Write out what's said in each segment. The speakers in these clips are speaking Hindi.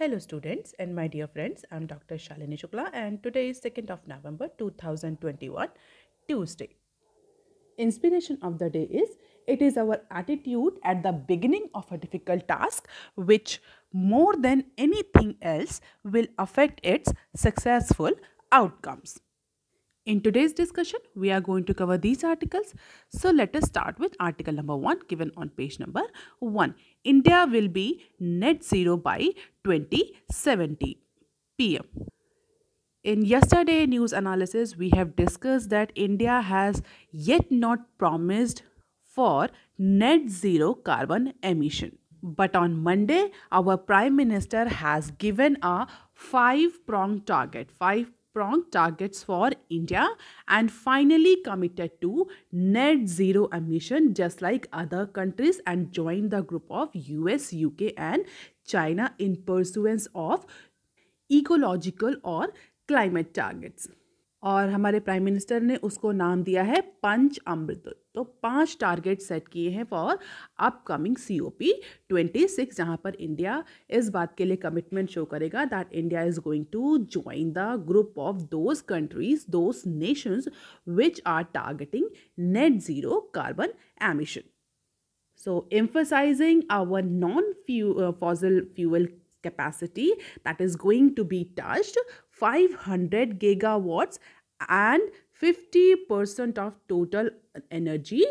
Hello students and my dear friends, I'm Dr. Shalini Shukla and today is 2nd of November 2021, Tuesday. Inspiration of the day is, it is our attitude at the beginning of a difficult task which more than anything else will affect its successful outcomes. In today's discussion, we are going to cover these articles. So let us start with article number 1 given on page number 1. India will be net zero by 2070 pm. In yesterday news analysis, we have discussed that India has yet not promised for net zero carbon emission. But on Monday, our Prime Minister has given a five pronged target, five pronged targets for India and finally committed to net zero emission just like other countries and joined the group of US, UK and China in pursuance of ecological or climate targets. और हमारे प्राइम मिनिस्टर ने उसको नाम दिया है पंच अमृत तो पांच टारगेट सेट किए हैं for upcoming C O P twenty six जहाँ पर इंडिया इस बात के लिए कमिटमेंट शो करेगा that India is going to join the group of those countries those nations which are targeting net zero carbon emission so emphasising our non fu fossil fuel capacity that is going to be be 500 gigawatts and 50% of total energy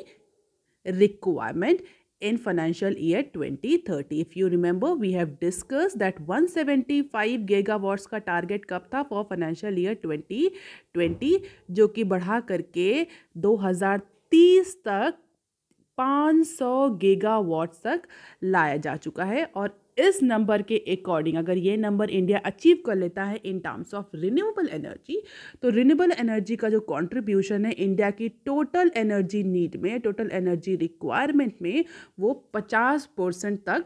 requirement in financial year 2030 if you remember we have discussed that 175 gigawatts का टारगेट कब था फॉर फाइनेंशियल ईयर 2020 जो कि बढ़ा करके 2030 तक 500 गीगावाट तक लाया जा चुका है और इस नंबर के अकॉर्डिंग अगर ये नंबर इंडिया अचीव कर लेता है in terms of renewable energy तो रिन्यूएबल एनर्जी का जो कंट्रीब्यूशन है इंडिया की टोटल एनर्जी नीड में टोटल एनर्जी रिक्वायरमेंट में वो पचास परसेंट तक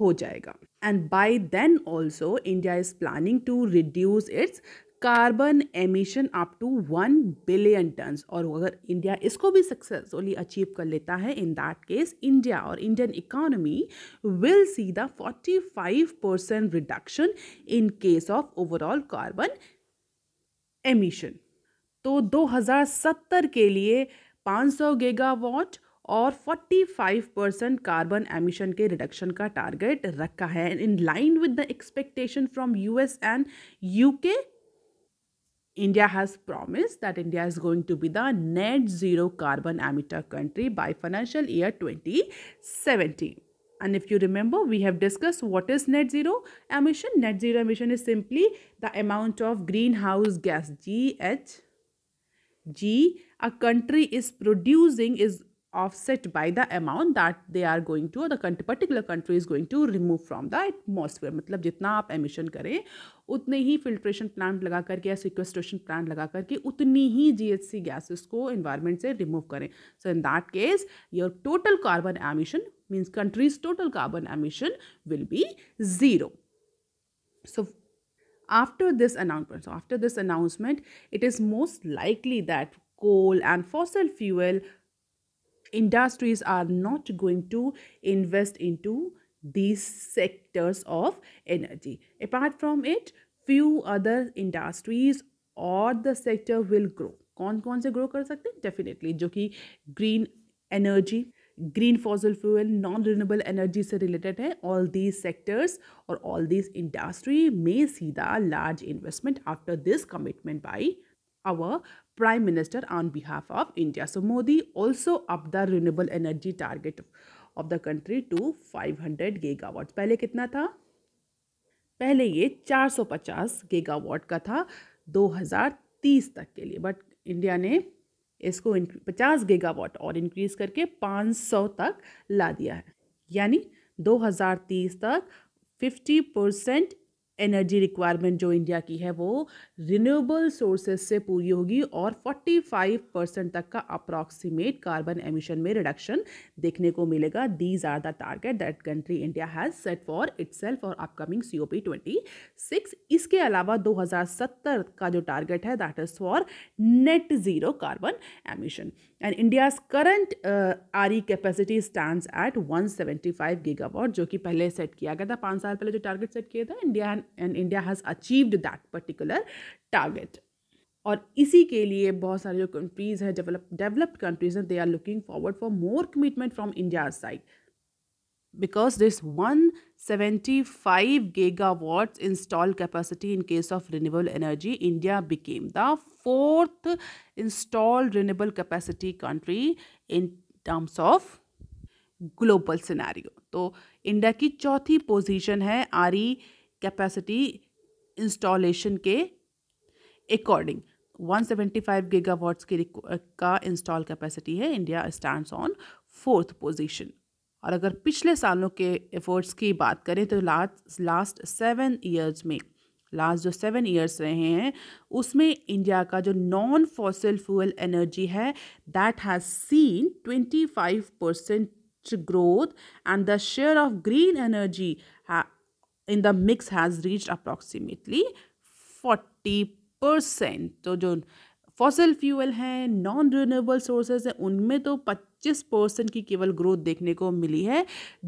हो जाएगा and by then also India is planning to reduce its carbon emission up to one billion tons और अगर इंडिया इसको भी सक्सेसफुली अचीव कर लेता है इन दैट केस इंडिया और Indian economy will see the forty five percent reduction in case of overall carbon emission तो 2070 के लिए 500 गीगावाट और 45 परसेंट कार्बन एमिशन के रिडक्शन का टारगेट रखा है in line with the expectation from US and UK India has promised that India is going to be the net zero carbon emitter country by financial year 2070. And if you remember, we have discussed what is net zero emission. Net zero emission is simply the amount of greenhouse gas GH G a country is producing is offset by the amount that they are going to or the particular country is going to remove from the atmosphere मतलब जितना आप emission करें उतने ही filtration plant लगा करके या sequestration plant लगा करके उतनी ही GHC gases को environment से remove करें so in that case your total carbon emission means country's total carbon emission will be zero so after this announcement so after this announcement it is most likely that coal and fossil fuel industries are not going to invest into these sectors of energy apart from it few other industries or the sector will grow kaun kaun se grow kar sakte definitely jo ki green energy green fossil fuel non renewable energy se related hai all these sectors or all these industry may see the large investment after this commitment by our prime minister on behalf of India. So Modi also up the renewable energy target of the country to 500 gigawatts. pehle kitna tha pehle ye 450 gigawatt ka tha 2030 tak ke liye but india ne इसको पचास गीगावाट और इंक्रीज करके 500 तक ला दिया है यानी 2030 तक 50 परसेंट एनर्जी रिक्वायरमेंट जो इंडिया की है वो रिन्यूएबल सोर्सेज से पूरी होगी और 45 परसेंट तक का अप्रॉक्सीमेट कार्बन एमिशन में रिडक्शन देखने को मिलेगा these are the target that country India has set for its और upcoming C O P twenty six इसके अलावा 2070 का जो टारगेट है that is for net zero carbon emission and India's current R E capacity stand at one seventy five gigawatt जो कि पहले सेट किया गया था पाँच साल पहले जो टारगेट सेट किया था India and and India has achieved that particular target और इसी के लिए बहुत सारे जो कंट्रीज़ हैं डेवलप्ड कंट्रीज हैं they are looking forward for more commitment from India side because this one seventy five gigawatt install capacity in case of renewable energy India became the fourth install renewable capacity country in terms of global scenario तो इंडिया की चौथी पोजिशन है आरी कैपेसिटी इंस्टॉलेशन के अकॉर्डिंग 175 गीगावाट्स की का इंस्टॉल कैपेसिटी है India stands on fourth position और अगर पिछले सालों के एफर्ट्स की बात करें तो लास्ट लास्ट सेवन ईयर्स में लास्ट जो सेवन ईयर्स रहे हैं उसमें इंडिया का जो नॉन फॉसिल फ्यूल एनर्जी है that has seen twenty five percent growth and the share of green energy in the mix has reach approximately forty percent तो जो फॉसल फ्यूल हैं नॉन रिन्यूएबल सोर्सेज हैं उनमें तो पच्चीस परसेंट की केवल ग्रोथ देखने को मिली है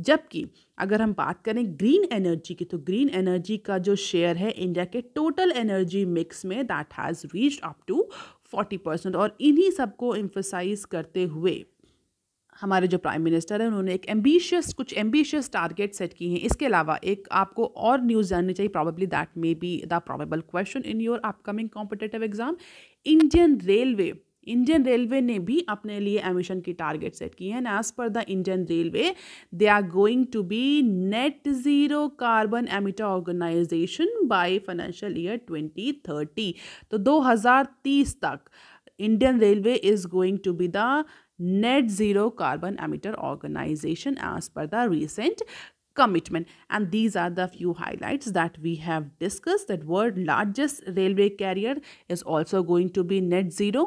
जबकि अगर हम बात करें ग्रीन एनर्जी की तो ग्रीन एनर्जी का जो शेयर है इंडिया के टोटल एनर्जी मिक्स में that has reached up to forty percent और इन्हीं सबको एम्फोसाइज करते हुए हमारे जो प्राइम मिनिस्टर हैं उन्होंने एक एम्बिशियस कुछ एम्बिशियस टारगेट सेट किए हैं इसके अलावा एक आपको और न्यूज़ जाननी चाहिए probably that may be the probable question in your upcoming competitive exam Indian railway Indian railway ने भी अपने लिए एमिशन की टारगेट सेट की है as per the Indian railway they are going to be net zero carbon emitter organisation by financial year 2030 तो 2030 तक Indian railway is going to be the net zero carbon emitter organization as per the recent commitment and these are the few highlights that we have discussed that world largest railway carrier is also going to be net zero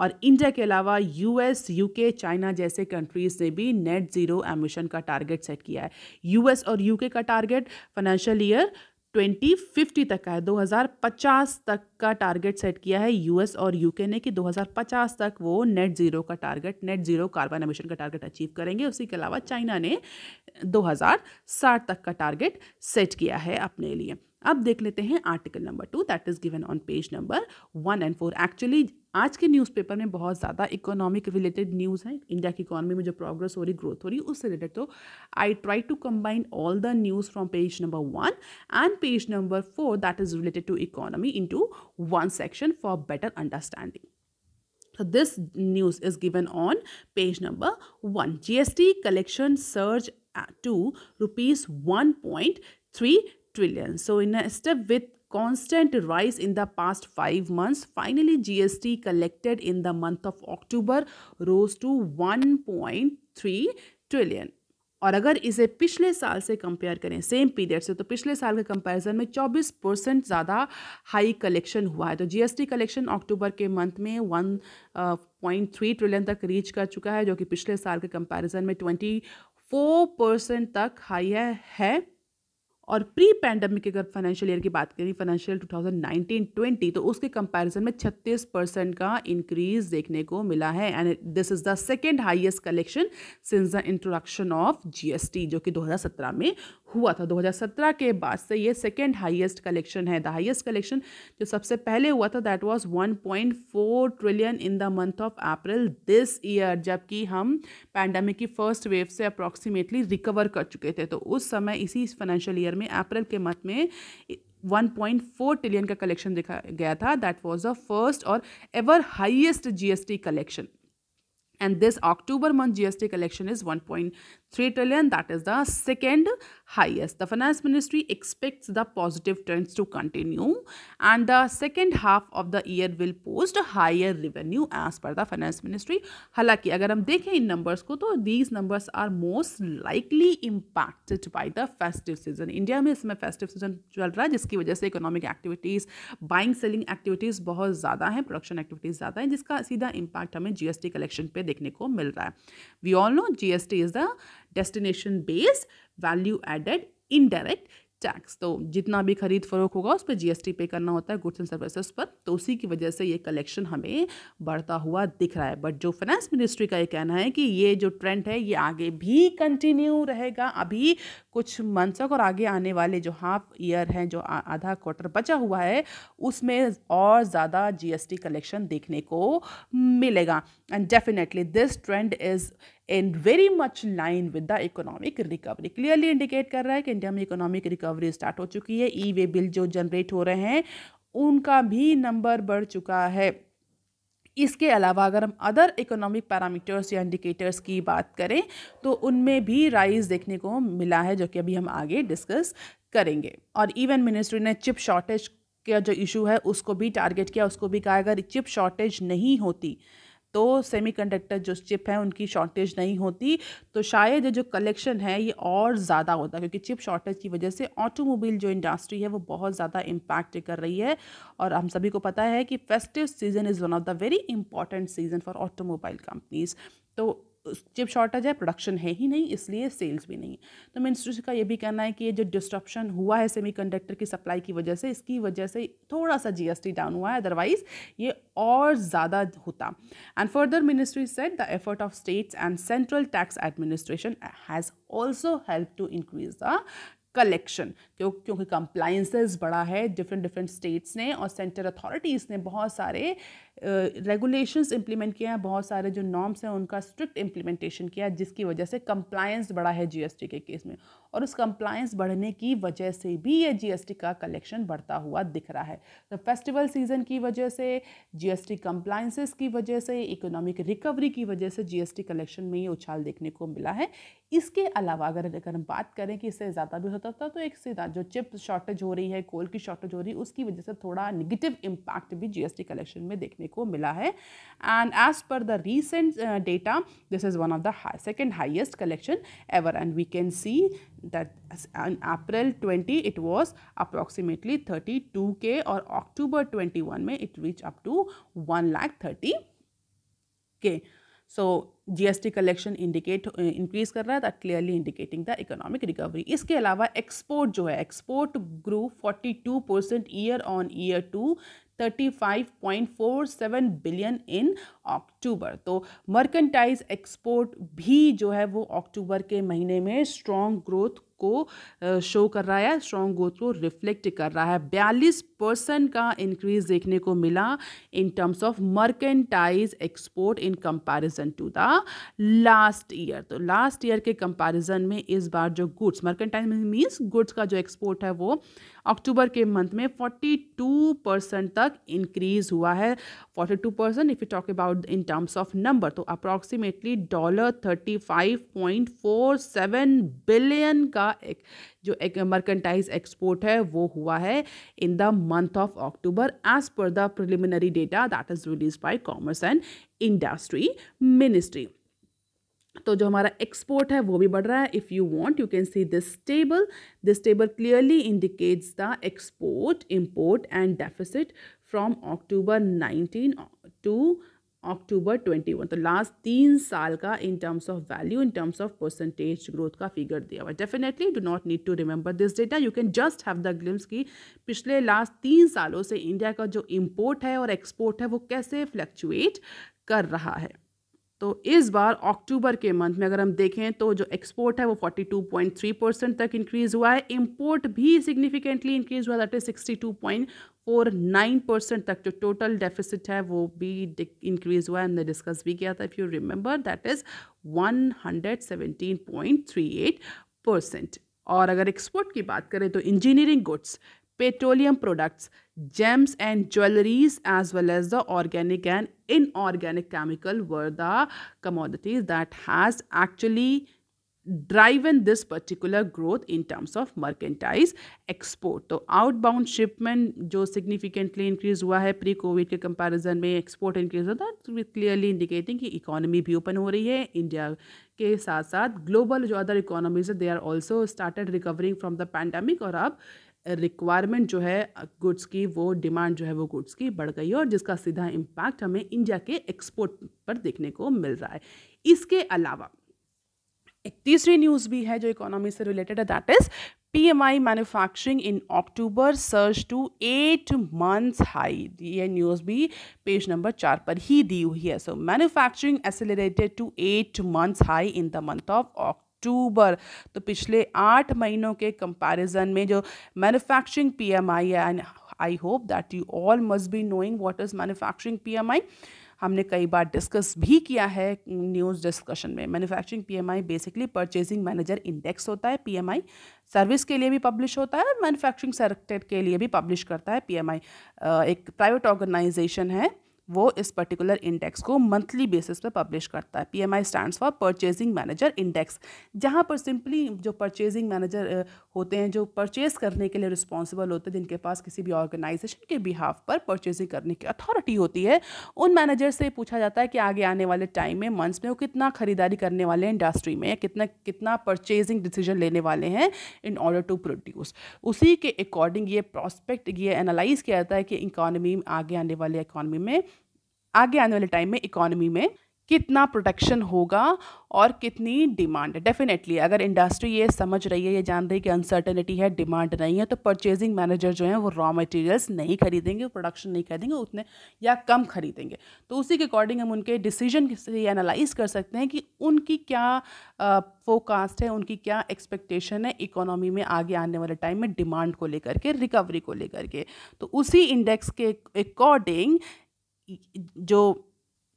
और इंडिया के अलावा यूएस यूके चाइना जैसे कंट्रीज़ ने भी नेट ज़ीरो एमिशन का टारगेट सेट किया है यूएस और यूके का टारगेट फाइनेंशियल ईयर 2050 तक का है 2050 तक का टारगेट सेट किया है यूएस और यूके ने कि 2050 तक वो नेट ज़ीरो का target net zero carbon emission का टारगेट अचीव करेंगे उसी के अलावा चाइना ने 2060 तक का टारगेट सेट किया है अपने लिए अब देख लेते हैं article number two that is given on page number one and four actually आज के न्यूज़पेपर में बहुत ज़्यादा इकोनॉमिक रिलेटेड न्यूज़ है इंडिया की इकोनॉमी में जो प्रोग्रेस हो रही ग्रोथ हो रही उससे रिलेटेड तो I try to combine all the news from page number one and page number four that is related to economy into one section for better understanding So this news is given on page number one. GST collection surge to rupees three trillion. So in a step with constant rise in the past 5 months finally GST collected in the month of October rose to 1.3 trillion और अगर इसे पिछले साल से कंपेयर करें सेम पीरियड से तो पिछले साल के कंपैरिजन में 24 परसेंट ज़्यादा हाई कलेक्शन हुआ है तो जीएसटी कलेक्शन अक्टूबर के मंथ में वन पॉइंट थ्री ट्रिलियन तक रीच कर चुका है जो कि पिछले साल के कंपैरिजन में 24 परसेंट तक हाई है, है और प्री पैंडमिक अगर फाइनेंशियल ईयर की बात करें फाइनेंशियल 2019-20 तो उसके कंपैरिजन में 36 परसेंट का इंक्रीज देखने को मिला है and this is the second highest collection since the introduction of GST जो कि 2017 में हुआ था 2017 के बाद से ये सेकेंड हाइएस्ट कलेक्शन है द हाइएस्ट कलेक्शन जो सबसे पहले हुआ था that was 1.4 trillion in the month of April this year जबकि हम पैंडमिक की फर्स्ट वेव से अप्रॉक्सीमेटली रिकवर कर चुके थे तो उस समय इसी फाइनेंशियल ईयर में अप्रैल के मंथ में 1.4 ट्रिलियन का कलेक्शन देखा गया था दैट वाज द फर्स्ट और ever highest GST collection and this october month gst collection is three trillion that is the second highest the finance ministry expect the positive trends to continue and the second half of the year will post higher revenue as per the finance ministry हालांकि अगर हम देखें इन नंबर्स को तो these numbers are most likely impacted by the festive season India में इसमें फेस्टिव सीजन चल रहा है जिसकी वजह से economic activities buying selling activities बहुत ज़्यादा हैं प्रोडक्शन एक्टिविटीज़ ज़्यादा हैं जिसका सीधा इम्पैक्ट हमें जी एस टी कलेक्शन पर देखने को मिल रहा है we all know G S T is the destination base value added indirect tax तो जितना भी खरीद फरोख होगा उस पर जीएसटी पे करना होता है गुड्स एंड सर्विसेज पर तो उसी की वजह से ये कलेक्शन हमें बढ़ता हुआ दिख रहा है बट जो फाइनेंस मिनिस्ट्री का ये कहना है कि ये जो ट्रेंड है ये आगे भी कंटिन्यू रहेगा अभी कुछ मंथ्स और आगे आने वाले जो हाफ ईयर हैं जो आधा क्वार्टर बचा हुआ है उसमें और ज़्यादा जीएसटी कलेक्शन देखने को मिलेगा and definitely this trend is and very much line with the economic recovery clearly indicate कर रहा है कि इंडिया में इकोनॉमिक रिकवरी स्टार्ट हो चुकी है ई वे बिल जो जनरेट हो रहे हैं उनका भी नंबर बढ़ चुका है इसके अलावा अगर हम अदर इकोनॉमिक पैरामीटर्स या इंडिकेटर्स की बात करें तो उनमें भी राइज देखने को मिला है जो कि अभी हम आगे डिस्कस करेंगे और इवन मिनिस्ट्री ने चिप शॉर्टेज का जो इशू है उसको भी टारगेट किया उसको भी कहा अगर चिप शॉर्टेज नहीं होती तो सेमीकंडक्टर जो चिप हैं उनकी शॉर्टेज नहीं होती तो शायद ये जो कलेक्शन है ये और ज़्यादा होता क्योंकि चिप शॉर्टेज की वजह से ऑटोमोबाइल जो इंडस्ट्री है वो बहुत ज़्यादा इम्पैक्ट कर रही है और हम सभी को पता है कि festive season is one of the very important season for automobile companies तो चिप शॉर्टेज है प्रोडक्शन है ही नहीं इसलिए सेल्स भी नहीं तो मिनिस्ट्री का ये भी कहना है कि ये जो डिस्ट्रप्शन हुआ है कंडक्टर की सप्लाई की वजह से इसकी वजह से थोड़ा सा जीएसटी डाउन हुआ है अदरवाइज ये और ज़्यादा होता and further ministry set the effort of states and central tax administration has also help to increase the collection क्यों क्योंकि कंप्लाइंसेस बड़ा है डिफरेंट डिफरेंट स्टेट्स ने और सेंटर अथॉरिटीज़ ने बहुत सारे रेगुलेशंस uh, इंप्लीमेंट किए हैं बहुत सारे जो नॉर्म्स हैं उनका स्ट्रिक्ट इम्प्लीमेंटेशन किया जिसकी वजह से कंप्लायंस बड़ा है जीएसटी के केस में और उस कंप्लायंस बढ़ने की वजह से भी ये जीएसटी का कलेक्शन बढ़ता हुआ दिख रहा है तो फेस्टिवल सीजन की वजह से जीएसटी कंप्लायंसेस की वजह से इकोनॉमिक रिकवरी की वजह से जीएसटी कलेक्शन में ये उछाल देखने को मिला है इसके अलावा अगर अगर हम बात करें कि इससे ज़्यादा भी होता था तो एक सीधा जो चिप शॉर्टेज हो रही है कोल की शॉर्टेज हो रही है उसकी वजह से थोड़ा निगेटिव इम्पैक्ट भी जीएसटी कलेक्शन में देखने को मिला है and as per the recent data this is one of the second highest collection ever and we can see that on April 20 it was approximately 32k or October 21 में it reached up to 1 lakh 30k. So GST collection indicate increase कर रहा है that clearly indicating the economic recovery इसके अलावा एक्सपोर्ट जो है export grow 42 percent year on year to 35.47 billion in October तो मर्केंटाइज एक्सपोर्ट भी जो है वो अक्टूबर के महीने में स्ट्रॉन्ग ग्रोथ को शो कर रहा है स्ट्रॉन्ग ग्रोथ को रिफ्लेक्ट कर रहा है बयालीस परसेंट का इंक्रीज देखने को मिला in terms of merchandise export in comparison to the last year तो लास्ट ईयर के कंपैरिजन में इस बार जो गुड्स मर्केंटाइज मीन्स गुड्स का जो एक्सपोर्ट है वो अक्टूबर के मंथ में फोर्टी परसेंट तक इंक्रीज हुआ है forty percent if you talk about out in terms of number तो approximately dollar thirty five point four seven billion का एक जो एक मर्केंटाइज एक्सपोर्ट है वो हुआ है in the month of October as per the preliminary data that is release by commerce and industry ministry तो जो हमारा एक्सपोर्ट है वो भी बढ़ रहा है if you want you can see this table this table clearly indicates the export import and deficit from October 19 to October 21 तो लास्ट तीन साल का in terms of value in terms of percentage growth का फिगर दिया हुआ definitely do not need to remember this data you can just have the glimpse की पिछले लास्ट तीन सालों से इंडिया का जो इम्पोर्ट है और एक्सपोर्ट है वो कैसे फ्लक्चुएट कर रहा है तो इस बार अक्टूबर के मंथ में अगर हम देखें तो जो एक्सपोर्ट है वो 42.3 परसेंट तक इंक्रीज हुआ है इम्पोर्ट भी सिग्निफिकेंटली इंक्रीज हुआ that is 62.1 four nine percent तक जो टोटल डेफिसिट है वो भी इंक्रीज हुआ है हमने डिस्कस भी किया था if you remember that is one hundred seventeen point three eight percent और अगर एक्सपोर्ट की बात करें तो engineering goods petroleum products gems and jewelleries as well as the organic and inorganic chemical were the commodities that has actually driven this particular growth in terms of merchandise export तो आउटबाउंड शिपमेंट जो सिग्निफिकेंटली इंक्रीज हुआ है प्री कोविड के कंपैरिजन में एक्सपोर्ट इंक्रीज होता है क्लियरली इंडिकेटिंग indicating ki भी ओपन हो रही है इंडिया के साथ साथ ग्लोबल जो अदर इकोनॉमीज है they are also started recovering from the pandemic और अब रिक्वायरमेंट जो है गुड्स की वो डिमांड जो है वो गुड्स की बढ़ गई है और जिसका सीधा इम्पैक्ट हमें इंडिया के एक्सपोर्ट पर देखने को मिल रहा है इसके अलावा एक तीसरी न्यूज़ भी है जो इकोनॉमी से रिलेटेड है that is PMI manufacturing in October search to eight months high ये न्यूज़ भी पेज नंबर चार पर ही दी हुई है so manufacturing accelerated to eight months high in the month of October तो पिछले आठ महीनों के कंपैरिजन में जो manufacturing PMI and I hope that you all must be knowing what is manufacturing PMI हमने कई बार डिस्कस भी किया है न्यूज़ डिस्कशन में manufacturing PMI basically purchasing manager index होता है पीएमआई सर्विस के लिए भी पब्लिश होता है और मैनुफैक्चरिंग सेक्टर के लिए भी पब्लिश करता है पी एक प्राइवेट ऑर्गेनाइजेशन है वो इस पर्टिकुलर इंडेक्स को मंथली बेसिस पर पब्लिश करता है PMI stands for purchasing manager index जहाँ पर सिंपली जो परचेजिंग मैनेजर होते हैं जो परचेज करने के लिए रिस्पॉन्सिबल होते हैं जिनके पास किसी भी ऑर्गेनाइजेशन के बिहाफ पर परचेजिंग करने की अथॉरिटी होती है उन मैनेजर से पूछा जाता है कि आगे आने वाले टाइम में मंथ्स में वो कितना खरीदारी करने वाले हैं इंडस्ट्री में कितना कितना परचेजिंग डिसीजन लेने वाले हैं इन ऑर्डर टू प्रोड्यूस उसी के अकॉर्डिंग ये प्रॉस्पेक्ट ये एनालाइज किया जाता है कि इकॉनमी आगे आने वाले इकॉनमी में आगे आने वाले टाइम में इकोनॉमी में कितना प्रोटेक्शन होगा और कितनी डिमांड डेफिनेटली अगर इंडस्ट्री ये समझ रही है ये जान रही है कि अनसर्टेनिटी है डिमांड नहीं है तो परचेजिंग मैनेजर जो है वो रॉ मटेरियल्स नहीं खरीदेंगे प्रोडक्शन नहीं खरीदेंगे उतने या कम खरीदेंगे तो उसी के अकॉर्डिंग हम उनके डिसीजन से एनालाइज कर सकते हैं कि उनकी क्या फोकास्ट है उनकी क्या एक्सपेक्टेशन है इकोनॉमी में आगे आने वाले टाइम में डिमांड को लेकर के रिकवरी को लेकर के तो उसी इंडेक्स के अकॉर्डिंग जो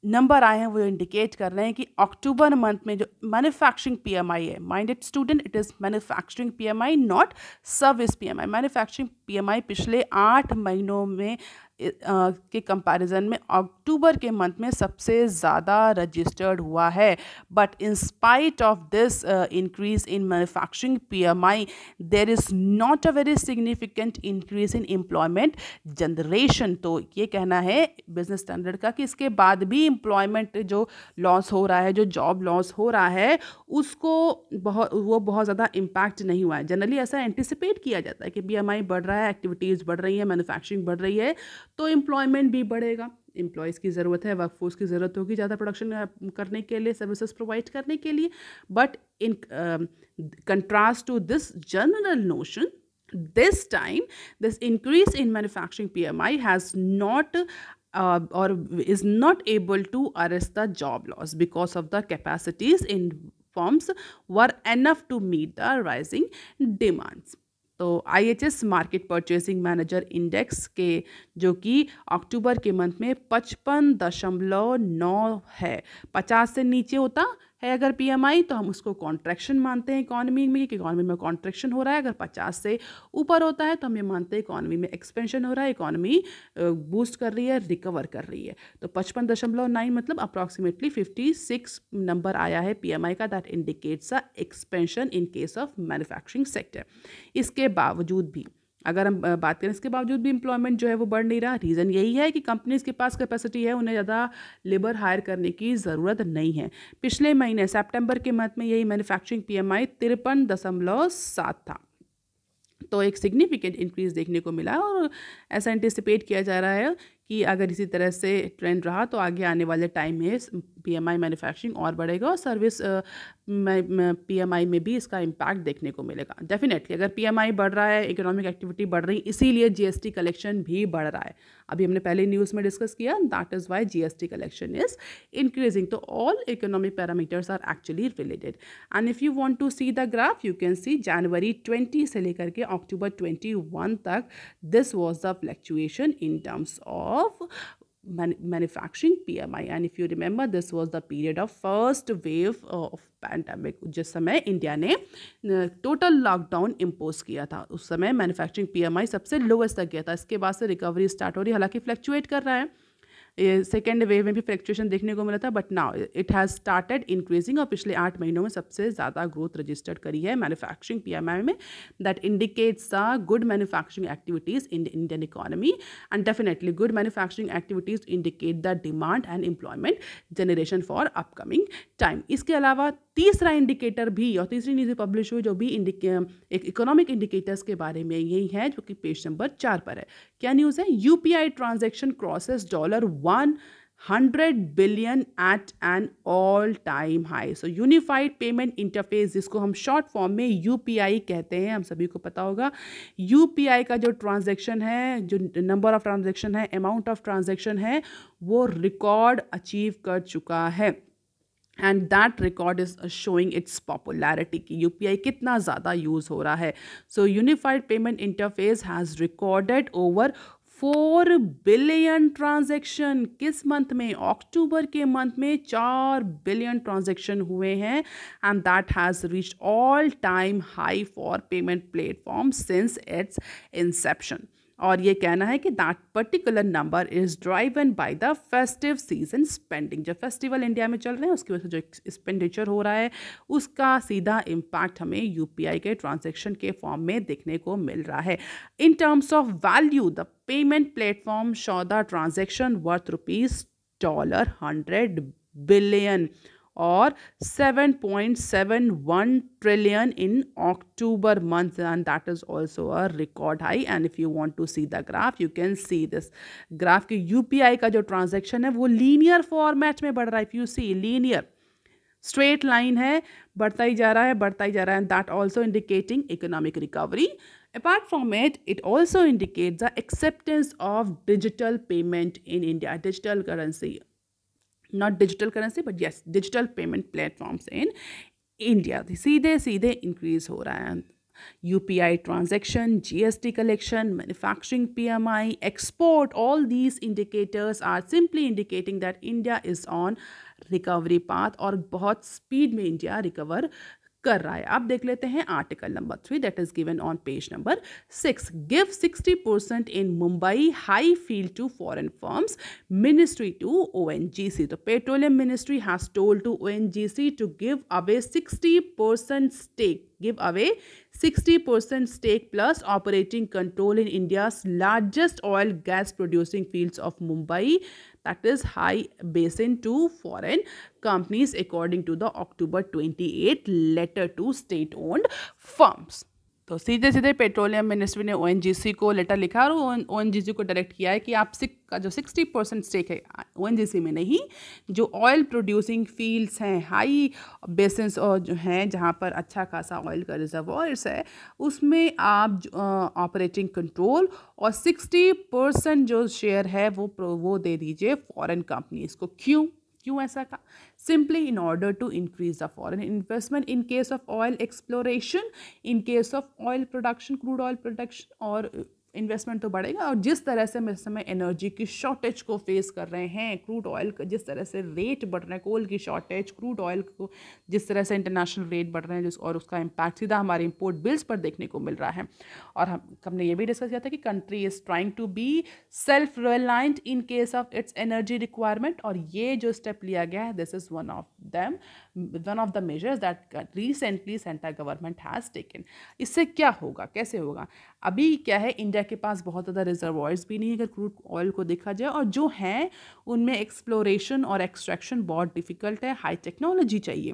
नंबर आए हैं वो इंडिकेट कर रहे हैं कि अक्टूबर मंथ में जो मैन्युफैक्चरिंग पीएमआई है minded student it is manufacturing PMI not service PMI manufacturing PMI पिछले आठ महीनों में के कंपैरिजन में अक्टूबर के मंथ में सबसे ज़्यादा रजिस्टर्ड हुआ है but in spite of this increase in manufacturing PMI there is not a very significant increase in employment generation तो ये कहना है बिजनेस स्टैंडर्ड का कि इसके बाद भी एम्प्लॉयमेंट जो लॉस हो रहा है जो जॉब लॉस हो रहा है उसको बहुत वो बहुत ज़्यादा इम्पैक्ट नहीं हुआ है जनरली ऐसा एंटिसिपेट किया जाता है कि पी बढ़ रहा है रहा है एक्टिविटीज़ बढ़ रही है मैन्युफैक्चरिंग बढ़ रही है तो एम्प्लॉयमेंट भी बढ़ेगा एम्प्लॉयज़ की ज़रूरत है वर्कफोर्स की ज़रूरत होगी ज़्यादा प्रोडक्शन करने के लिए सर्विसेज प्रोवाइड करने के लिए but in contrast to this general notion this time this increase in manufacturing P M I has not or is not able to arrest the job loss because of the capacities in forms were enough to meet the rising demands तो IHS market purchasing manager index के जो कि अक्टूबर के मंथ में पचपन दशमलव नौ है पचास से नीचे होता है अगर पीएमआई तो हम उसको कॉन्ट्रैक्शन मानते हैं इकॉनमी में कि इकॉनमी में कॉन्ट्रैक्शन हो रहा है अगर पचास से ऊपर होता है तो हम ये मानते हैं इकॉनमी में एक्सपेंशन हो रहा है इकॉनमी बूस्ट कर रही है रिकवर कर रही है तो पचपन दशमलव नाइन मतलब अप्रॉक्सीमेटली फिफ्टी सिक्स नंबर आया है पी का that indicates a expansion in case of manufacturing sector इसके बावजूद भी अगर हम बात करें इसके बावजूद भी एम्प्लॉयमेंट जो है वो बढ़ नहीं रहा रीज़न यही है कि कंपनीज़ के पास कैपेसिटी है उन्हें ज़्यादा लेबर हायर करने की ज़रूरत नहीं है पिछले महीने सितंबर के मंथ में यही मैन्युफैक्चरिंग पीएमआई तिरपन दशमलव सात था तो एक सिग्निफिकेंट इंक्रीज़ देखने को मिला और ऐसा एंटिसिपेट किया जा रहा है कि अगर इसी तरह से ट्रेंड रहा तो आगे आने वाले टाइम में पीएमआई मैन्युफैक्चरिंग और बढ़ेगा और सर्विस पीएमआई में भी इसका इम्पैक्ट देखने को मिलेगा डेफिनेटली अगर पीएमआई बढ़ रहा है इकोनॉमिक एक्टिविटी बढ़ रही इसीलिए जीएसटी कलेक्शन भी बढ़ रहा है अभी हमने पहले न्यूज़ में डिस्कस किया that is why GST collection is increasing तो all economic parameters are actually related and if you want to see the graph you can see January twenty से लेकर के अक्टूबर ट्वेंटी वन तक this was the fluctuation in terms of man manufacturing PMI. And if you remember, this was the period of first wave uh, of pandemic जिस समय इंडिया ने टोटल लॉकडाउन इम्पोज किया था उस समय मैन्युफैक्चरिंग पीएमआई सबसे लोएस्ट तक गया था इसके बाद से रिकवरी स्टार्ट हो रही है हालांकि फ्लैक्चुएट कर रहा है सेकेंड वेव में भी फ्लैक्चुएशन देखने को मिला था but now it has started increasing और पिछले आठ महीनों में सबसे ज़्यादा ग्रोथ रजिस्टर्ड करी है मैनुफैक्चरिंग पी में that indicates a good manufacturing activities in the Indian economy and definitely good manufacturing activities indicate the demand and employment generation for upcoming time इसके अलावा तीसरा इंडिकेटर भी और तीसरी न्यूज़ पब्लिश हुई जो भी एक इकोनॉमिक इंडिकेटर्स के बारे में यही है जो कि पेज नंबर चार पर है क्या न्यूज़ है UPI transaction crosses dollar one hundred billion at an all time high so unified payment interface जिसको हम शॉर्ट फॉर्म में यूपीआई कहते हैं हम सभी को पता होगा यू पी आई का जो ट्रांजेक्शन है जो नंबर ऑफ ट्रांजेक्शन है अमाउंट ऑफ ट्रांजेक्शन है वो रिकॉर्ड अचीव कर चुका है and that record is showing its popularity कि यू पी आई कितना ज़्यादा यूज़ हो रहा है so unified payment interface has recorded over four billion transaction किस मंथ में अक्टूबर के मंथ में चार बिलियन ट्रांजेक्शन हुए हैं and that has reach all time high for payment platform since its inception और ये कहना है कि that particular number is driven by the festive season spending जो फेस्टिवल इंडिया में चल रहे हैं उसकी वजह से जो एक्सपेंडिचर हो रहा है उसका सीधा इम्पैक्ट हमें यूपीआई के ट्रांजेक्शन के फॉर्म में देखने को मिल रहा है in terms of value the payment platform show the transaction worth rupees dollar hundred billion or 7.71 trillion in October month and that is also a record high and if you want to see the graph you can see this graph ki UPI ka jo transaction hai wo linear format mein if you see linear straight line. है बढ़ता ही जा रहा है बढ़ता ही जा रहा है apart from it it also indicates the acceptance of digital payment in india digital currency not digital currency but yes digital payment platforms in India सीधे सीधे इंक्रीज हो रहा है U P I transaction G S T collection manufacturing P M I export all these indicators are simply indicating that India is on recovery path और बहुत स्पीड में इंडिया रिकवर कर रहा है आप देख लेते हैं article number three that is given on page number six give sixty percent in Mumbai high field to foreign firms ministry to O N G C तो petroleum ministry has told to O N G C to give away sixty percent stake give away sixty percent stake plus operating control in India's largest oil gas producing field of Mumbai that is high basin to foreign companies according to the October 28 letter to state-owned firms. तो सीधे सीधे पेट्रोलियम मिनिस्ट्री ने ओ को लेटर लिखा और ओ को डायरेक्ट किया है कि आप सिक का जो 60 परसेंट स्टेक है ओ में नहीं जो ऑयल प्रोड्यूसिंग फील्ड्स हैं हाई बेसिस और जो हैं जहाँ पर अच्छा खासा ऑयल का रिजर्वर्स है उसमें आप ऑपरेटिंग कंट्रोल और 60 परसेंट जो शेयर है वो वो दे दीजिए फॉरन कंपनीज को क्यों क्यों ऐसा कहा simply in order to increase the foreign investment in case of oil exploration in case of oil production crude oil production और इन्वेस्टमेंट तो बढ़ेगा और जिस तरह से हम इस समय एनर्जी की शॉर्टेज को फेस कर रहे हैं क्रूड ऑयल का जिस तरह से रेट बढ़ रहे हैं कोल की शॉर्टेज क्रूड ऑयल को जिस तरह से इंटरनेशनल रेट बढ़ रहे हैं जिस और उसका इम्पैक्ट सीधा हमारे इम्पोर्ट बिल्स पर देखने को मिल रहा है और हम हमने ये भी डिस्कस किया था कि country is trying to be self reliant in case of its energy requirement और ये जो स्टेप लिया गया है this is one of them one of the measures that recently central government has taken इससे क्या होगा कैसे होगा अभी क्या है इंडिया के पास बहुत ज़्यादा रिजर्वॉयर्स भी नहीं है अगर क्रूड ऑयल को देखा जाए और जो हैं उनमें एक्सप्लोरेशन और एक्सट्रैक्शन बहुत डिफ़िकल्ट है हाई टेक्नोलॉजी चाहिए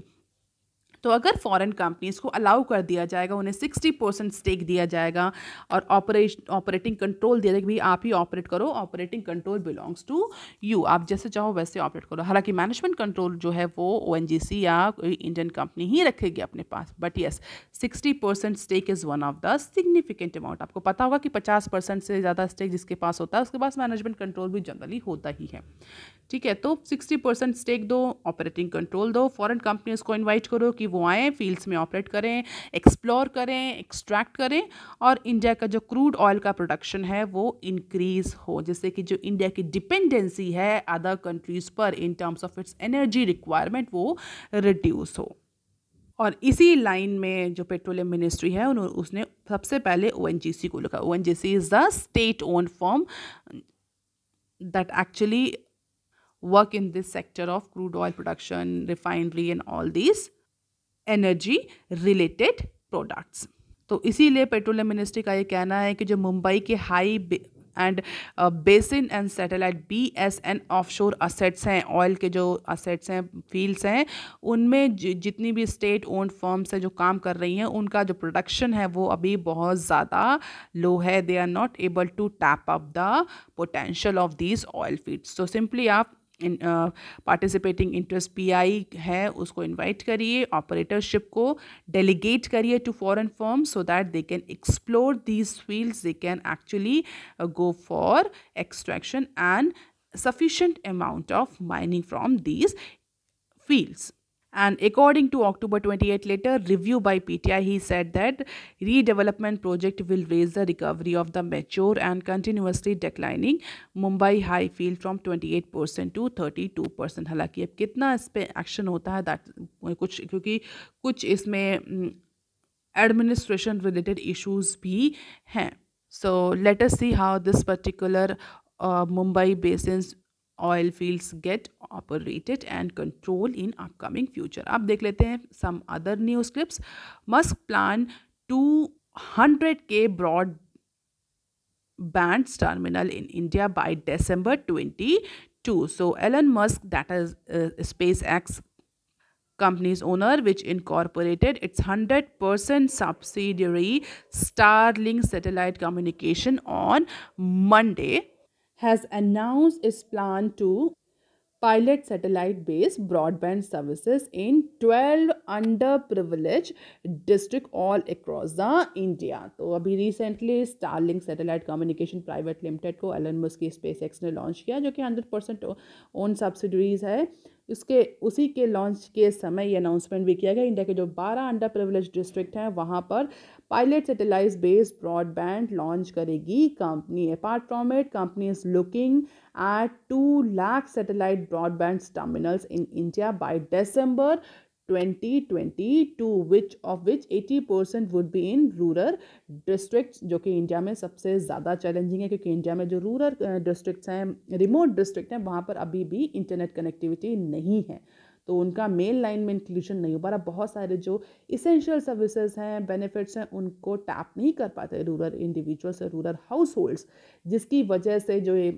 तो अगर फॉरेन कंपनीज़ को अलाउ कर दिया जाएगा उन्हें सिक्सटी परसेंट स्टेक दिया जाएगा और ऑपरेश ऑपरेटिंग कंट्रोल दिया जाएगा भाई आप ही ऑपरेट करो operating control belongs to you आप जैसे चाहो वैसे ऑपरेट करो हालांकि मैनेजमेंट कंट्रोल जो है वो ओ या कोई इंडियन कंपनी ही रखेगी अपने पास but yes sixty percent stake is one of the significant amount आपको पता होगा कि पचास परसेंट से ज़्यादा स्टेक जिसके पास होता है उसके पास मैनेजमेंट कंट्रोल भी जनरली होता ही है ठीक है तो सिक्सटी परसेंट स्टेक दो ऑपरेटिंग कंट्रोल दो फॉरेन कंपनीज को इन्वाइट करो कि वो आएँ फील्ड्स में ऑपरेट करें एक्सप्लोर करें एक्सट्रैक्ट करें और इंडिया का जो क्रूड ऑयल का प्रोडक्शन है वो इंक्रीज़ हो जैसे कि जो इंडिया की डिपेंडेंसी है अदर कंट्रीज़ पर in terms of its energy requirement वो रिड्यूस हो और इसी लाइन में जो पेट्रोलियम मिनिस्ट्री है उन्होंने उसने सबसे पहले ओ को लिखा O is the state own form that actually work in this sector of crude oil production refinery and all this energy related products तो इसीलिए पेट्रोलियम मिनिस्ट्री का ये कहना है कि जो मुंबई के high and basin and satellite B S N offshore assets हैं ऑयल के जो असेट्स हैं फील्ड्स हैं उनमें जितनी भी स्टेट ओन्ड फॉर्म्स हैं जो काम कर रही हैं उनका जो प्रोडक्शन है वो अभी बहुत ज़्यादा लो है they are not able to tap up the potential of these oil fields तो सिंपली आप इन पार्टिसिपेटिंग इंटरेस्ट पीआई है उसको इनवाइट करिए ऑपरेटरशिप को डेलीगेट करिए to foreign firm so that they can explore these fields they can actually go for extraction and sufficient amount of mining from these fields And according to October 28 letter review by PTI, he said that redevelopment project will raise the recovery of the mature and continuously declining Mumbai high field from 28% to 32%. हालांकि अब कितना इस पर एक्शन होता है that कुछ क्योंकि कुछ इसमें administration related issues भी हैं so let us see how this particular Mumbai basins oil fields get operated and controlled in upcoming future. Now, let's see some other new scripts. Musk plan 200K broadband terminal in India by December 22. So, Elon Musk, that is uh, SpaceX company's owner which incorporated its 100% subsidiary Starlink satellite communication on Monday has announced its plan to pilot satellite based broadband services in 12 underprivileged district all across the India. to abhi recently starlink satellite communication private limited ko elon musk ki spacex ne launch kiya jo ki 100 own subsidiaries hai है उसके उसी के लॉन्च के समय ये अनाउंसमेंट भी किया गया इंडिया के जो 12 अंडर प्रिविलेज डिस्ट्रिक्ट हैं वहाँ पर pilot satellite based broadband launch करेगी company apart from it company is looking at two lakh satellite broadband terminals in India by December 2022 which of which 80 percent would be in rural district जो कि इंडिया में सबसे ज़्यादा चैलेंजिंग है क्योंकि इंडिया में जो रूरल डिस्ट्रिक्ट हैं रिमोट डिस्ट्रिक्ट हैं वहाँ पर अभी भी इंटरनेट कनेक्टिविटी नहीं है तो उनका मेन लाइन में इंक्लूजन नहीं हो पा रहा बहुत सारे जो इसेंशियल सर्विसेज हैं बेनिफिट्स हैं उनको टैप नहीं कर पाते रूरल इंडिविजुअल्स और रूरल हाउस होल्ड्स जिसकी वजह से जो ये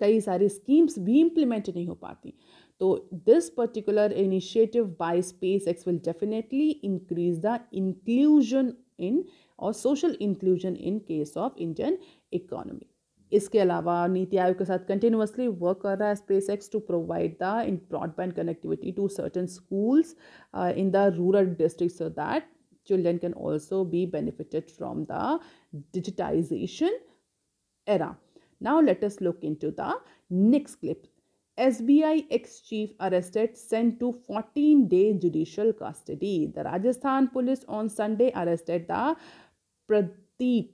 कई सारी स्कीम्स भी इम्प्लीमेंट नहीं हो पाती तो this particular initiative by SpaceX will definitely increase the inclusion in और social inclusion in case of Indian economy इसके अलावा नीति आयोग के साथ कंटिन्यूसली वर्क कर रहा है SpaceX to provide the in broadband connectivity to certain schools in the rural district so that children can also be benefited from the digitization era now let look into the next clip S B I ex chief arrested sent to fourteen day judicial custody the Rajasthan police on Sunday arrested the Pradeep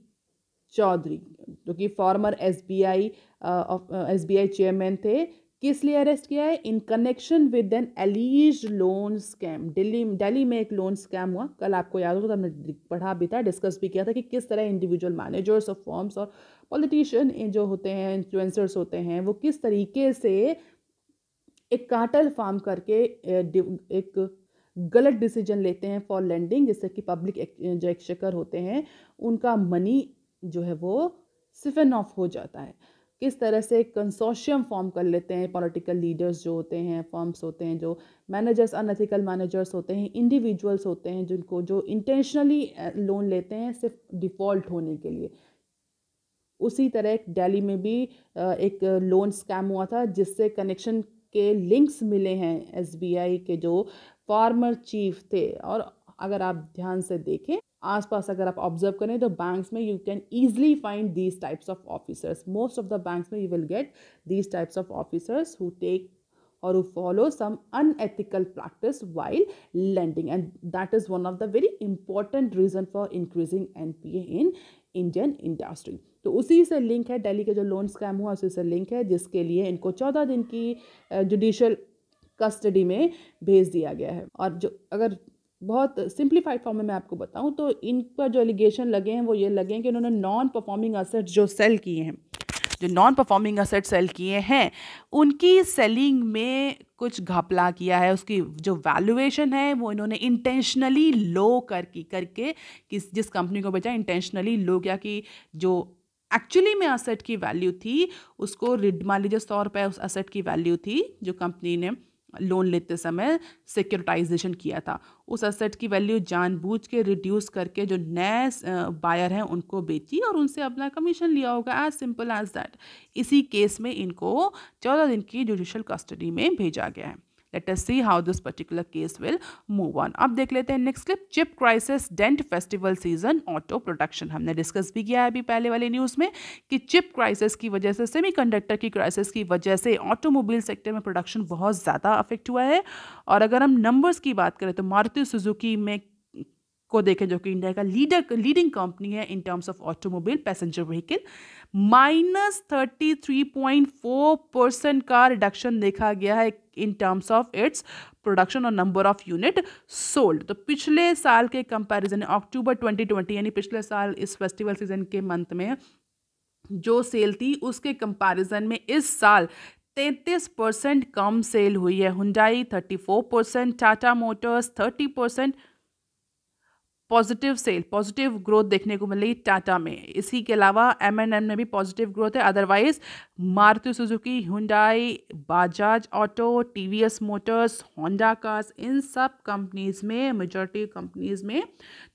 Chaudhary जो कि फॉर्मर एसबीआई एसबीआई चेयरमैन थे किस लिए अरेस्ट किया है in connection with an alleged loan scam Delhi Delhi में एक लोन स्कैम हुआ कल आपको याद होगा तो हमने पढ़ा भी था डिस्कस भी किया था कि किस तरह इंडिविजुअल मैनेजर्स ऑफ फॉर्म्स और पॉलिटिशियन जो होते हैं इन्फ्लुएंसर्स होते हैं वो किस तरीके से एक काटल फार्म करके एक गलत डिसीजन लेते हैं फॉर लैंडिंग जिससे कि पब्लिक जो एक्शकर होते हैं उनका मनी जो है वो सिफन ऑफ हो जाता है किस तरह से कंसोशियम फॉर्म कर लेते हैं पॉलिटिकल लीडर्स जो होते हैं फॉर्म्स होते हैं जो मैनेजर्स अनएथिकल मैनेजर्स होते हैं इंडिविजुअल्स होते हैं जिनको जो इंटेंशनली लोन लेते हैं सिर्फ डिफ़ॉल्ट होने के लिए उसी तरह एक दिल्ली में भी एक लोन स्कैम हुआ था जिससे कनेक्शन के लिंक्स मिले हैं एसबीआई के जो फार्मर चीफ थे और अगर आप ध्यान से देखें आसपास अगर आप ऑब्जर्व करें तो बैंक्स में you can easily find these types of officers most of the banks में you will get these types of officers who take follow some unethical practice while lending and that is one of the very important reason for increasing N P A in Indian industry तो उसी से लिंक है दिल्ली का जो लोन स्कैम हुआ उसी से लिंक है जिसके लिए इनको चौदह दिन की जुडिशल कस्टडी में भेज दिया गया है और जो अगर बहुत सिंप्लीफाइड फॉर्म में मैं आपको बताऊं तो इन पर जो एलिगेशन लगे हैं वो ये लगे हैं कि उन्होंने नॉन परफॉर्मिंग असेट्स जो सेल किए हैं जो नॉन परफॉर्मिंग असेट सेल किए हैं उनकी सेलिंग में कुछ घपला किया है उसकी जो वैल्यूएशन है वो इन्होंने इंटेंशनली लो कर की करके किस जिस कंपनी को बेचा इंटेंशनली लो किया कि जो एक्चुअली में असेट की वैल्यू थी उसको रिड मान लीजिए सौ रुपये उस असेट की वैल्यू थी जो कंपनी ने लोन लेते समय सिक्योरिटाइजेशन किया था उस असेट की वैल्यू जानबूझ के रिड्यूस करके जो नए बायर हैं उनको बेची और उनसे अपना कमीशन लिया होगा एज सिंपल एज दैट इसी केस में इनको चौदह दिन की जुडिशल कस्टडी में भेजा गया है let's see how this particular case will move on अब देख लेते हैं next clip chip crisis dent festival season auto production हमने डिस्कस भी किया है अभी पहले वाले न्यूज़ में कि चिप क्राइसिस की वजह से सेमीकंडक्टर की क्राइसिस की वजह से ऑटोमोबाइल सेक्टर में प्रोडक्शन बहुत ज़्यादा अफेक्ट हुआ है और अगर हम नंबर्स की बात करें तो मारुति सुजुकी में को देखें जो कि इंडिया का लीडर लीडिंग कंपनी है in terms of automobile passenger vehicle minus thirty three point four percent का रिडक्शन देखा गया है in terms of its production और नंबर ऑफ यूनिट सोल्ड तो पिछले साल के कंपैरिजन अक्टूबर 2020 यानी पिछले साल इस फेस्टिवल सीजन के मंथ में जो सेल थी उसके कंपैरिजन में इस साल तैंतीस परसेंट कम सेल हुई है Hyundai thirty four percent Tata Motors thirty percent positive sale positive growth देखने को मिली टाटा में इसी के अलावा एम एंड एम में भी पॉजिटिव ग्रोथ है otherwise Maruti Suzuki Hyundai Bajaj auto TVS Motors Honda cars इन सब कंपनीज़ में मेजॉरिटी कंपनीज़ में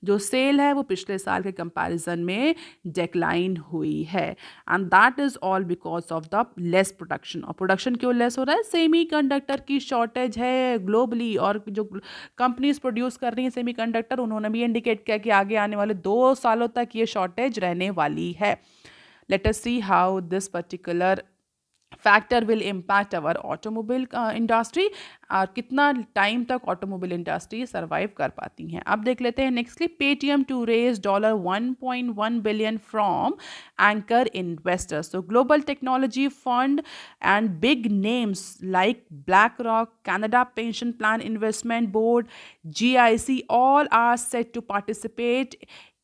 जो सेल है वो पिछले साल के कंपैरिजन में डेक्लाइन हुई है and that is all because of the less production और प्रोडक्शन क्यों लेस हो रहा है सेमी कंडक्टर की शॉर्टेज है ग्लोबली और जो कंपनीज प्रोड्यूस कर रही हैं सेमी कंडक्टर उन्होंने भी इंडिकेट किया कि आगे आने वाले दो सालों तक ये शॉर्टेज रहने वाली है later see how this particular factor will impact our automobile industry और कितना टाइम तक ऑटोमोबाइल इंडस्ट्री सर्वाइव कर पाती हैं अब देख लेते हैं nextly Paytm to raise dollar 1.1 billion from anchor investors so global technology fund and big names like BlackRock Canada pension plan investment board G I C all are set to participate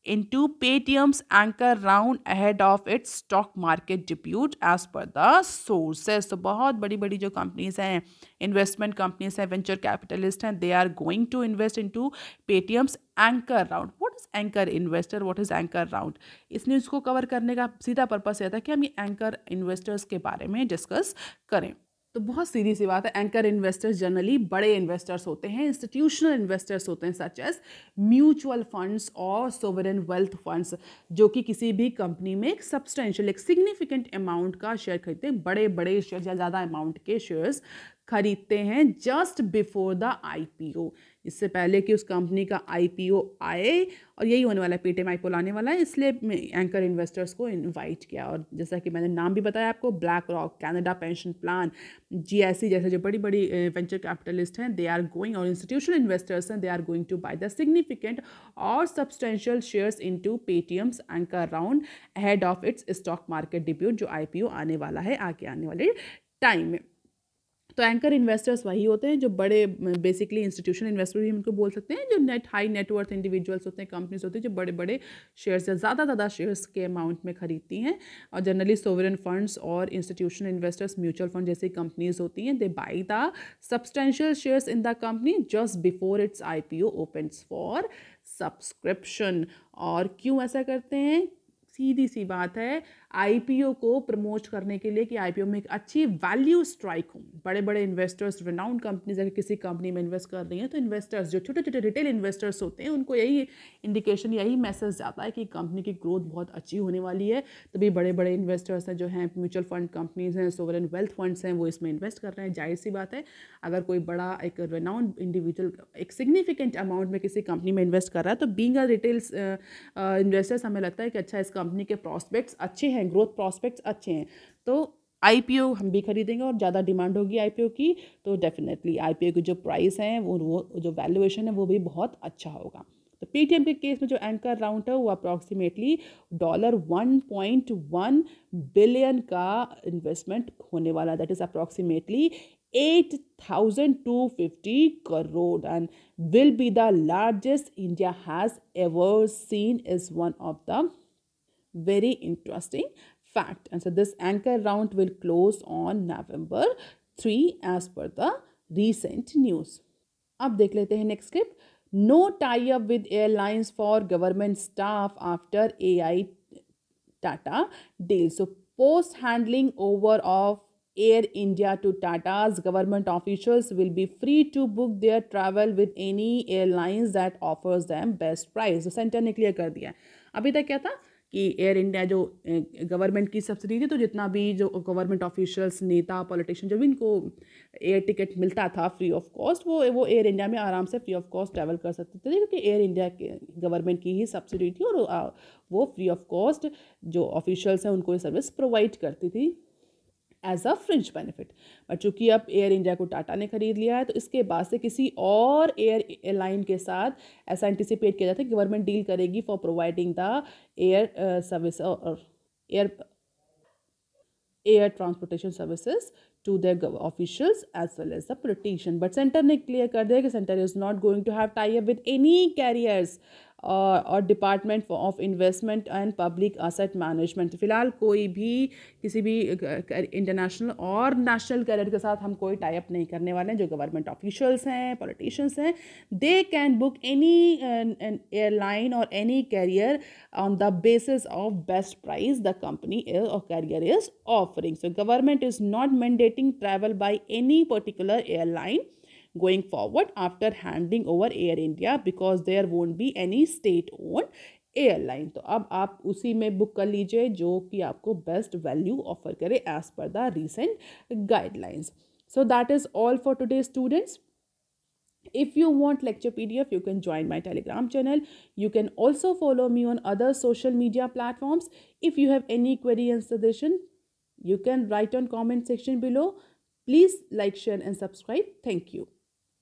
into Paytm's anchor round ahead of its stock market debut as per the sources. तो बहुत बड़ी बड़ी जो कंपनीज हैं इन्वेस्टमेंट कंपनीज हैं वेंचर कैपिटलिस्ट हैं they are going to invest into Paytm's anchor round what is anchor investor what is anchor round इस न्यूज़ को कवर करने का सीधा पर्पज यह था कि हम ये एंकर इन्वेस्टर्स के बारे में डिस्कस करें तो बहुत सीधी सी बात है एंकर इन्वेस्टर्स जनरली बड़े इन्वेस्टर्स होते हैं इंस्टीट्यूशनल इन्वेस्टर्स होते हैं सच एस म्यूचुअल फंड्स और सोवरन वेल्थ फंड्स जो कि किसी भी कंपनी में एक सब्सटेंशियल एक सिग्निफिकेंट अमाउंट का शेयर खरीदते हैं बड़े बड़े शेयर या ज़्यादा अमाउंट के शेयर्स खरीदते हैं जस्ट बिफोर द आई इससे पहले कि उस कंपनी का आई आए और यही होने वाला है पेटीएम आई लाने वाला है इसलिए एंकर इन्वेस्टर्स को इनवाइट किया और जैसा कि मैंने नाम भी बताया आपको BlackRock Canada pension plan GSC जैसे जो बड़ी बड़ी वेंचर कैपिटलिस्ट हैं दे आर गोइंग और इंस्टीट्यूशनल इन्वेस्टर्स हैं they are going to buy the significant और substantial shares into Paytm's anchor round head of its stock market debut जो आई आने वाला है आगे आने वाले टाइम में तो एंकर इन्वेस्टर्स वही होते हैं जो बड़े बेसिकली इंस्टीट्यूशन इन्वेस्टर भी उनको बोल सकते हैं जो नेट हाई नेटवर्थ इंडिविजुअल्स होते हैं कंपनीज होती हैं जो बड़े बड़े शेयर्स या ज़्यादा ज़्यादा शेयर्स के अमाउंट में खरीदती हैं और जनरली सोवरन फंड्स और इंस्टीट्यूशनल इन्वेस्टर्स म्यूचुअल फंड जैसी कंपनीज होती हैं they buy the substantial shares in the company just before its I P O opens for subscription और क्यों ऐसा करते हैं सीधी सी बात है आईपीओ को प्रमोट करने के लिए कि आईपीओ में एक अच्छी वैल्यू स्ट्राइक हो बड़े बड़े इन्वेस्टर्स रिनाउंड कंपनीज अगर किसी कंपनी में इन्वेस्ट कर रही हैं तो इन्वेस्टर्स जो छोटे छोटे रिटेल इन्वेस्टर्स होते हैं उनको यही इंडिकेशन यही मैसेज जाता है कि कंपनी की ग्रोथ बहुत अच्छी होने वाली है तभी बड़े बड़े इन्वेस्टर्स हैं जो हैं म्यूचुअल फंड कंपनीज हैं सोवरन वेल्थ फंड्स हैं वो इसमें इन्वेस्ट कर रहे हैं जाहिर सी बात है अगर कोई बड़ा एक रिनाउंड इंडिविजुअल एक सिग्निफिकेंट अमाउंट में किसी कंपनी में इन्वेस्ट कर रहा है तो बींग अ रिटेल्स इन्वेस्टर्स हमें लगता है कि अच्छा इस कंपनी के प्रॉस्पेक्ट्स अच्छे हैं हैं ग्रोथ प्रॉस्पेक्ट्स अच्छे हैं तो आईपीओ हम भी खरीदेंगे और ज़्यादा डिमांड होगी आईपीओ की तो डेफिनेटली आईपीओ की जो प्राइस है वो वो जो वैल्यूएशन है वो भी बहुत अच्छा होगा तो पेटीएम के केस में जो एंकर राउंड है वो approximately dollar one point one billion का इन्वेस्टमेंट होने वाला that is approximately eight thousand two fifty crore and will be the largest India has ever seen is one of the very interesting fact and so this anchor round will close on november 3 as per the recent news अब देख लेते हैं next clip no No tie-up with airlines for government staff after AI Tata deal. So, post-handling over of Air India to Tata's government officials will be free to book their travel with any airlines that offers them best price. तो center ने क्लियर कर दिया अभी तक क्या था कि एयर इंडिया जो गवर्नमेंट की सब्सिडी थी तो जितना भी जो गवर्नमेंट ऑफिशियल्स नेता पॉलिटिशियन जो भी इनको एयर टिकट मिलता था फ्री ऑफ कॉस्ट वो वो एयर इंडिया में आराम से फ्री ऑफ कॉस्ट ट्रैवल कर सकते थे क्योंकि एयर इंडिया के गवर्नमेंट की ही सब्सिडी थी और वो फ्री ऑफ कॉस्ट जो ऑफिशियल्स हैं उनको ये सर्विस प्रोवाइड करती थी as a fringe benefit but चूंकि अब एयर इंडिया को टाटा ने खरीद लिया है तो इसके बाद से किसी और एयर एयरलाइन के साथ ऐसा एंटिसिपेट किया जाता है गवर्नमेंट डील करेगी for providing the air service और air air transportation services to the officials as well as the politician but centre ने क्लियर कर दिया कि centre is not going to have tie up with any carriers और department of investment and public asset management फ़िलहाल कोई भी किसी भी इंटरनेशनल और नेशनल कैरियर के साथ हम कोई टाइप नहीं करने वाले हैं जो गवर्नमेंट ऑफिशियल्स हैं पॉलिटिशियंस हैं they can book any airline और any carrier on the basis of best price the company is और carrier is offering so government is not mandating travel by any particular airline going forward after handing over Air India because there won't be any state owned airline तो अब आप उसी में बुक कर लीजिए जो कि आपको बेस्ट वैल्यू ऑफर करे as per the recent guidelines so that is all for today students If you want lecture PDF, you can join my Telegram channel. You can also follow me on other social media platforms. If you have any query and suggestion, you can write on comment section below. Please like, share and subscribe. Thank you.